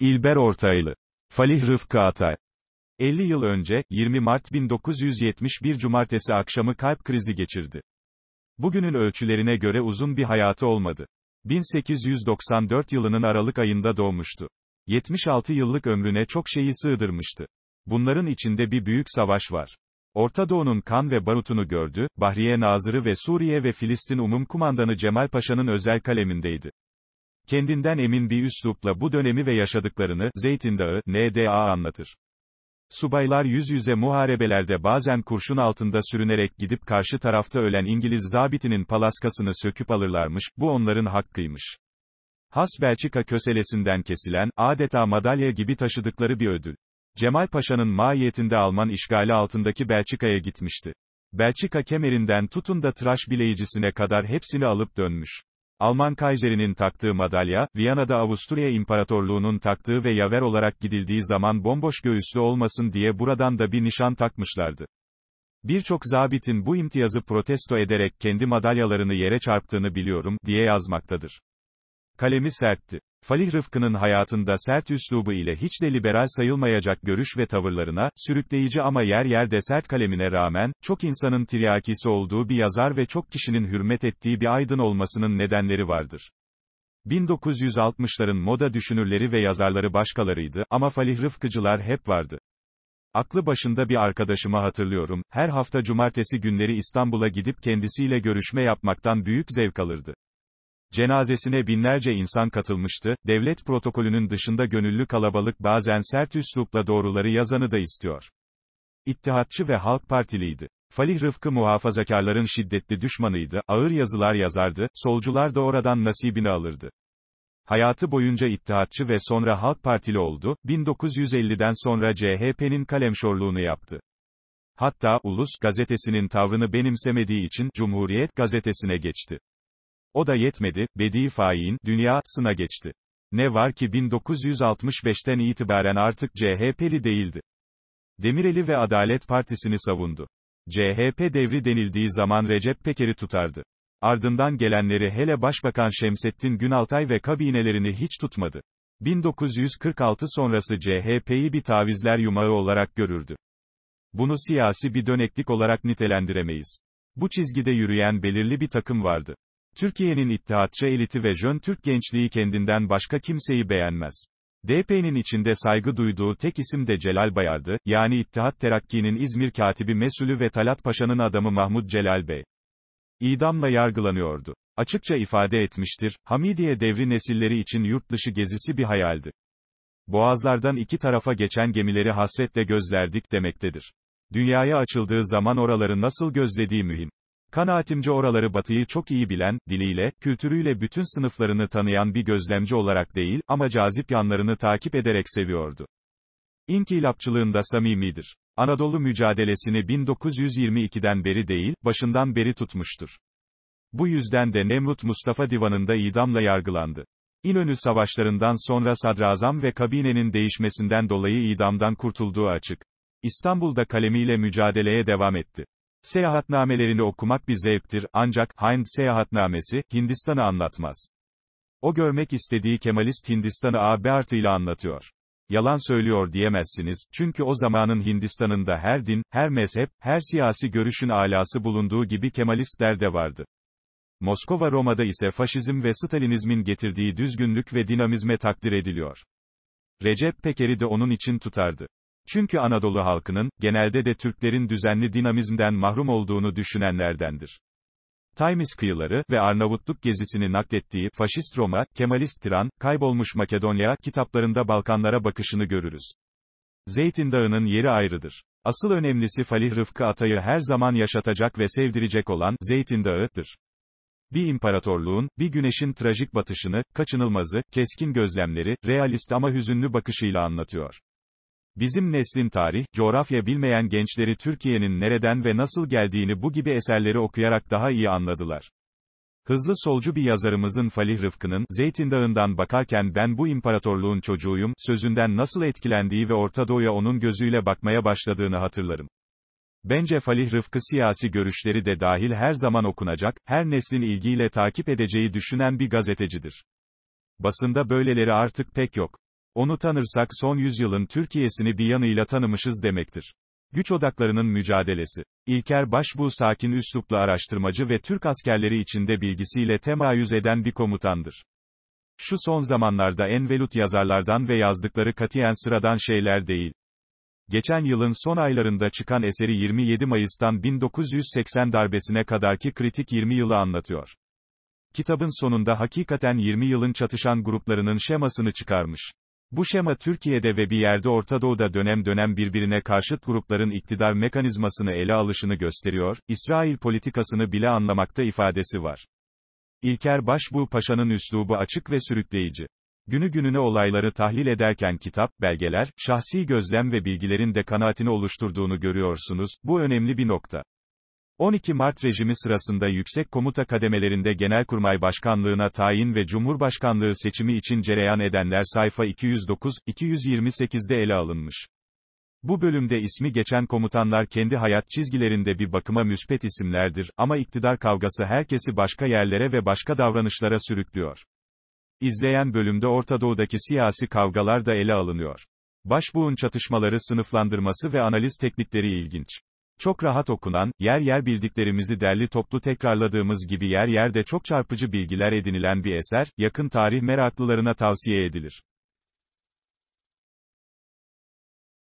İlber Ortaylı. Falih Rıfkı Atay. 50 yıl önce, 20 Mart 1971 Cumartesi akşamı kalp krizi geçirdi. Bugünün ölçülerine göre uzun bir hayatı olmadı. 1894 yılının Aralık ayında doğmuştu. 76 yıllık ömrüne çok şeyi sığdırmıştı. Bunların içinde bir büyük savaş var. Orta Doğu'nun kan ve barutunu gördü, Bahriye Nazırı ve Suriye ve Filistin Umum Kumandanı Cemal Paşa'nın özel kalemindeydi. Kendinden emin bir üslupla bu dönemi ve yaşadıklarını, Zeytin Dağı, NDA anlatır. Subaylar yüz yüze muharebelerde bazen kurşun altında sürünerek gidip karşı tarafta ölen İngiliz zabitinin palaskasını söküp alırlarmış, bu onların hakkıymış. Has Belçika köselesinden kesilen, adeta madalya gibi taşıdıkları bir ödül. Cemal Paşa'nın mahiyetinde Alman işgali altındaki Belçika'ya gitmişti. Belçika kemerinden tutun da tıraş bileyicisine kadar hepsini alıp dönmüş. Alman Kaiser'inin taktığı madalya, Viyana'da Avusturya İmparatorluğu'nun taktığı ve yaver olarak gidildiği zaman bomboş göğüslü olmasın diye buradan da bir nişan takmışlardı. Birçok zabitin bu imtiyazı protesto ederek kendi madalyalarını yere çarptığını biliyorum, diye yazmaktadır. Kalemi sertti. Falih Rıfkı'nın hayatında sert üslubu ile hiç de liberal sayılmayacak görüş ve tavırlarına, sürükleyici ama yer yer de sert kalemine rağmen, çok insanın tiryakisi olduğu bir yazar ve çok kişinin hürmet ettiği bir aydın olmasının nedenleri vardır. 1960'ların moda düşünürleri ve yazarları başkalarıydı ama Falih Rıfkıcılar hep vardı. Aklı başında bir arkadaşımı hatırlıyorum, her hafta cumartesi günleri İstanbul'a gidip kendisiyle görüşme yapmaktan büyük zevk alırdı. Cenazesine binlerce insan katılmıştı, devlet protokolünün dışında gönüllü kalabalık bazen sert üslupla doğruları yazanı da istiyor. İttihatçı ve Halk Partiliydi. Falih Rıfkı muhafazakarların şiddetli düşmanıydı, ağır yazılar yazardı, solcular da oradan nasibini alırdı. Hayatı boyunca İttihatçı ve sonra Halk Partili oldu, 1950'den sonra CHP'nin kalemşorluğunu yaptı. Hatta Ulus gazetesinin tavrını benimsemediği için Cumhuriyet gazetesine geçti. O da yetmedi, Bedi Faik'in, dünya, sına geçti. Ne var ki 1965'ten itibaren artık CHP'li değildi. Demireli ve Adalet Partisi'ni savundu. CHP devri denildiği zaman Recep Peker'i tutardı. Ardından gelenleri hele Başbakan Şemsettin Günaltay ve kabinelerini hiç tutmadı. 1946 sonrası CHP'yi bir tavizler yumağı olarak görürdü. Bunu siyasi bir döneklik olarak nitelendiremeyiz. Bu çizgide yürüyen belirli bir takım vardı. Türkiye'nin ittihatçı eliti ve jön Türk gençliği kendinden başka kimseyi beğenmez. DP'nin içinde saygı duyduğu tek isim de Celal Bayar'dı, yani İttihat Terakki'nin İzmir katibi Mesulü ve Talat Paşa'nın adamı Mahmut Celal Bey. İdamla yargılanıyordu. Açıkça ifade etmiştir, Hamidiye devri nesilleri için yurt dışı gezisi bir hayaldi. Boğazlardan iki tarafa geçen gemileri hasretle gözlerdik demektedir. Dünyaya açıldığı zaman oraları nasıl gözlediği mühim. Kanaatimce oraları batıyı çok iyi bilen, diliyle, kültürüyle bütün sınıflarını tanıyan bir gözlemci olarak değil, ama cazip yanlarını takip ederek seviyordu. İnkilapçılığında samimidir. Anadolu mücadelesini 1922'den beri değil, başından beri tutmuştur. Bu yüzden de Nemrut Mustafa Divanı'nda idamla yargılandı. İnönü savaşlarından sonra sadrazam ve kabinenin değişmesinden dolayı idamdan kurtulduğu açık. İstanbul'da kalemiyle mücadeleye devam etti. Seyahatnamelerini okumak bir zevktir, ancak, Hind seyahatnamesi, Hindistan'ı anlatmaz. O görmek istediği Kemalist Hindistan'ı AB artıyla anlatıyor. Yalan söylüyor diyemezsiniz, çünkü o zamanın Hindistan'ında her din, her mezhep, her siyasi görüşün alası bulunduğu gibi Kemalistler de vardı. Moskova Roma'da ise faşizm ve Stalinizmin getirdiği düzgünlük ve dinamizme takdir ediliyor. Recep Peker'i de onun için tutardı. Çünkü Anadolu halkının, genelde de Türklerin düzenli dinamizmden mahrum olduğunu düşünenlerdendir. Times kıyıları ve Arnavutluk gezisini naklettiği faşist Roma, Kemalist Tiran, kaybolmuş Makedonya kitaplarında Balkanlara bakışını görürüz. Zeytin Dağı'nın yeri ayrıdır. Asıl önemlisi Falih Rıfkı Atay'ı her zaman yaşatacak ve sevdirecek olan Zeytin Dağı'dır. Bir imparatorluğun, bir güneşin trajik batışını, kaçınılmazı, keskin gözlemleri, realist ama hüzünlü bakışıyla anlatıyor. Bizim neslin tarih, coğrafya bilmeyen gençleri Türkiye'nin nereden ve nasıl geldiğini bu gibi eserleri okuyarak daha iyi anladılar. Hızlı solcu bir yazarımızın Falih Rıfkı'nın, Zeytin Dağı'ndan bakarken ben bu imparatorluğun çocuğuyum, sözünden nasıl etkilendiği ve Orta Doğu'ya onun gözüyle bakmaya başladığını hatırlarım. Bence Falih Rıfkı siyasi görüşleri de dahil her zaman okunacak, her neslin ilgiyle takip edeceği düşünen bir gazetecidir. Basında böyleleri artık pek yok. Onu tanırsak son yüzyılın Türkiye'sini bir yanıyla tanımışız demektir. Güç odaklarının mücadelesi. İlker Başbuğ sakin üsluplu araştırmacı ve Türk askerleri içinde bilgisiyle temayüz eden bir komutandır. Şu son zamanlarda en velut yazarlardan ve yazdıkları katiyen sıradan şeyler değil. Geçen yılın son aylarında çıkan eseri 27 Mayıs'tan 1980 darbesine kadarki kritik 20 yılı anlatıyor. Kitabın sonunda hakikaten 20 yılın çatışan gruplarının şemasını çıkarmış. Bu şema Türkiye'de ve bir yerde Orta Doğu'da dönem dönem birbirine karşıt grupların iktidar mekanizmasını ele alışını gösteriyor, İsrail politikasını bile anlamakta ifadesi var. İlker Başbuğ Paşa'nın üslubu açık ve sürükleyici. Günü gününe olayları tahlil ederken kitap, belgeler, şahsi gözlem ve bilgilerin de kanaatini oluşturduğunu görüyorsunuz, bu önemli bir nokta. 12 Mart rejimi sırasında yüksek komuta kademelerinde Genelkurmay Başkanlığına tayin ve Cumhurbaşkanlığı seçimi için cereyan edenler sayfa 209, 228'de ele alınmış. Bu bölümde ismi geçen komutanlar kendi hayat çizgilerinde bir bakıma müspet isimlerdir ama iktidar kavgası herkesi başka yerlere ve başka davranışlara sürüklüyor. İzleyen bölümde Orta Doğu'daki siyasi kavgalar da ele alınıyor. Başbuğun çatışmaları sınıflandırması ve analiz teknikleri ilginç. Çok rahat okunan, yer yer bildiklerimizi derli toplu tekrarladığımız gibi yer yer de çok çarpıcı bilgiler edinilen bir eser, yakın tarih meraklılarına tavsiye edilir.